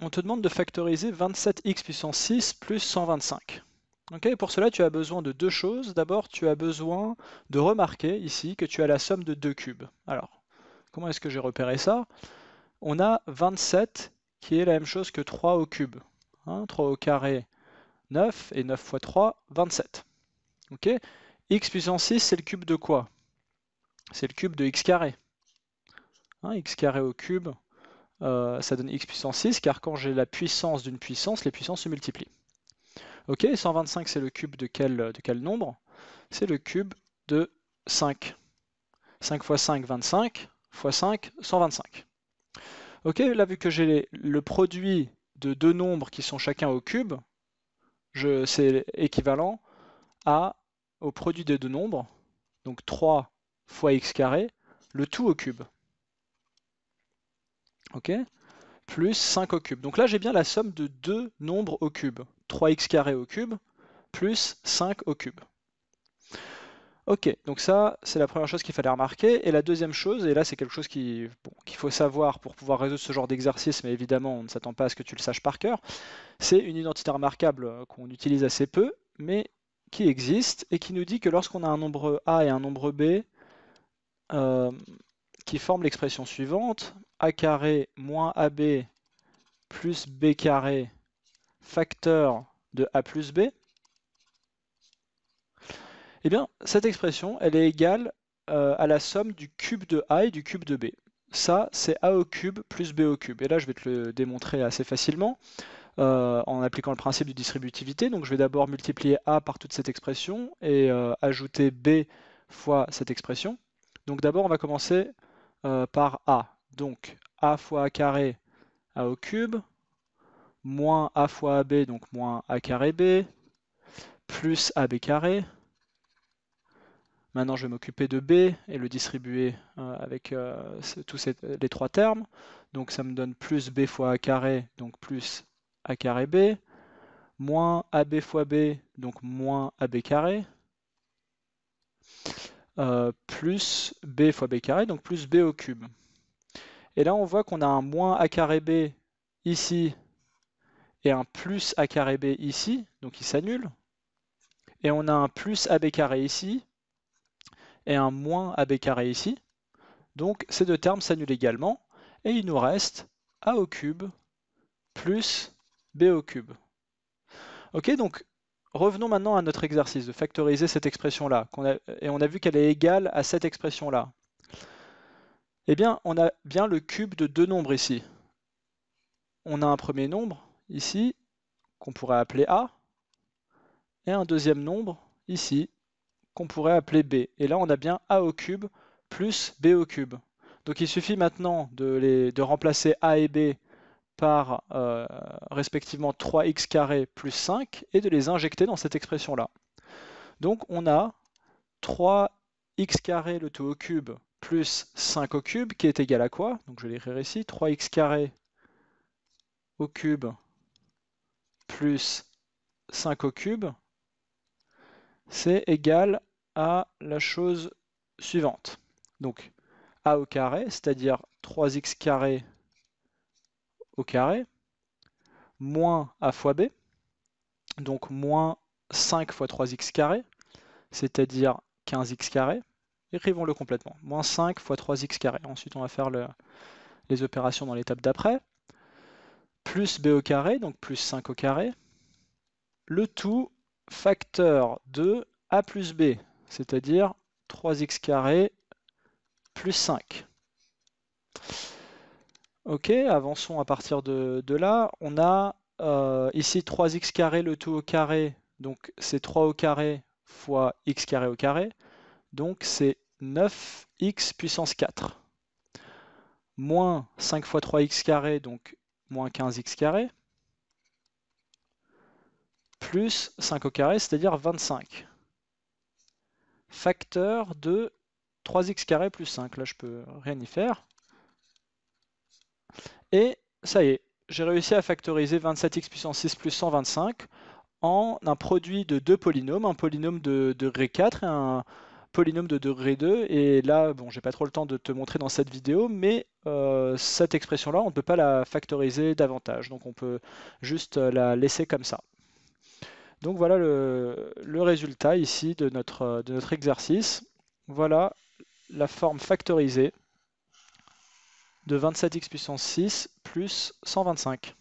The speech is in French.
on te demande de factoriser 27x puissance 6 plus 125. pour cela, tu as besoin de deux choses. D'abord, tu as besoin de remarquer ici que tu as la somme de deux cubes. Alors, comment est-ce que j'ai repéré ça On a 27 qui est la même chose que 3 au cube. 3 hein, au carré, 9, et 9 fois 3, 27. Ok x puissance 6, c'est le cube de quoi C'est le cube de x carré. Hein, x carré au cube, euh, ça donne x puissance 6, car quand j'ai la puissance d'une puissance, les puissances se multiplient. Ok, 125 c'est le cube de quel, de quel nombre C'est le cube de 5. 5 fois 5, 25, fois 5, 125. Ok, là vu que j'ai le produit de deux nombres qui sont chacun au cube, c'est équivalent au produit des deux nombres, donc 3 fois x carré, le tout au cube ok plus 5 au cube. Donc là, j'ai bien la somme de deux nombres au cube. 3x au cube plus 5 au cube. Ok, donc ça, c'est la première chose qu'il fallait remarquer. Et la deuxième chose, et là, c'est quelque chose qu'il faut savoir pour pouvoir résoudre ce genre d'exercice, mais évidemment, on ne s'attend pas à ce que tu le saches par cœur, c'est une identité remarquable qu'on utilise assez peu, mais qui existe et qui nous dit que lorsqu'on a un nombre A et un nombre B euh, qui forment l'expression suivante, a carré moins ab plus b carré facteur de a plus b, et eh bien, cette expression, elle est égale euh, à la somme du cube de a et du cube de b. Ça, c'est a au cube plus b au cube. Et là, je vais te le démontrer assez facilement euh, en appliquant le principe de distributivité. Donc, je vais d'abord multiplier a par toute cette expression et euh, ajouter b fois cette expression. Donc, d'abord, on va commencer par a donc a fois a carré a au cube, moins a fois ab, donc moins a carré b, plus ab carré. Maintenant, je vais m'occuper de b et le distribuer euh, avec euh, tous les trois termes. Donc, ça me donne plus b fois a carré, donc plus a carré b, moins ab fois b, donc moins ab carré, euh, plus b fois b carré, donc plus b au cube. Et là, on voit qu'on a un moins A carré B ici et un plus A carré B ici, donc il s'annule. Et on a un plus AB carré ici et un moins AB carré ici. Donc ces deux termes s'annulent également. Et il nous reste A au cube plus B au cube. Ok, donc revenons maintenant à notre exercice de factoriser cette expression-là. Et on a vu qu'elle est égale à cette expression-là. Eh bien, on a bien le cube de deux nombres ici. On a un premier nombre ici, qu'on pourrait appeler A, et un deuxième nombre ici, qu'on pourrait appeler B. Et là, on a bien A au cube plus B au cube. Donc il suffit maintenant de, remplacer A et B par euh, respectivement 3x carré plus 5 et de les injecter dans cette expression-là. Donc on a 3x carré le tout au cube plus 5 au cube qui est égal à quoi Donc je l'écrire ici, 3x carré au cube plus 5 au cube, c'est égal à la chose suivante. Donc a au carré, c'est-à-dire 3x carré au carré, moins a fois b, donc moins 5 fois 3x carré, c'est-à-dire 15x carré, Écrivons-le complètement. Moins 5 fois 3x carré. Ensuite, on va faire le, les opérations dans l'étape d'après. Plus b au carré, donc plus 5 au carré. Le tout facteur de a plus b, c'est-à-dire 3x carré plus 5. Ok, avançons à partir de, là. On a euh, ici 3x carré, le tout au carré, donc c'est 3 au carré fois x carré au carré. Donc c'est 9x puissance 4. Moins 5 fois 3x carré, donc moins 15x carré. Plus 5 au carré, c'est-à-dire 25. Facteur de 3x carré plus 5. Là, je peux rien y faire. Et ça y est, j'ai réussi à factoriser 27x puissance 6 plus 125 en un produit de deux polynômes, un polynôme de degré 4 et un polynôme de degré 2. Et là, bon, j'ai pas trop le temps de te montrer dans cette vidéo, mais euh, cette expression-là, on ne peut pas la factoriser davantage. Donc on peut juste euh, la laisser comme ça. Donc voilà le, résultat ici de notre, euh, de notre exercice. Voilà la forme factorisée de 27x puissance 6 plus 125.